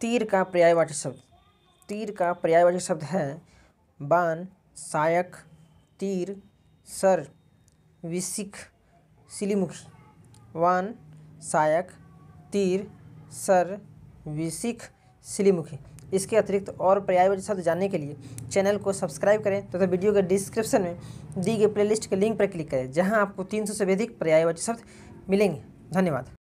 तीर का पर्यायवाची शब्द तीर का पर्यायवाची शब्द है बाण सायक तीर सर विसिख सिलीमुखी वान सायक तीर सर विशिख सिलीमुखी इसके अतिरिक्त और पर्यायवाची शब्द जानने के लिए चैनल को सब्सक्राइब करें तथा तो वीडियो के डिस्क्रिप्शन में दी गई प्लेलिस्ट के लिंक पर क्लिक करें जहां आपको 300 से अधिक पर्यायवाची शब्द मिलेंगे धन्यवाद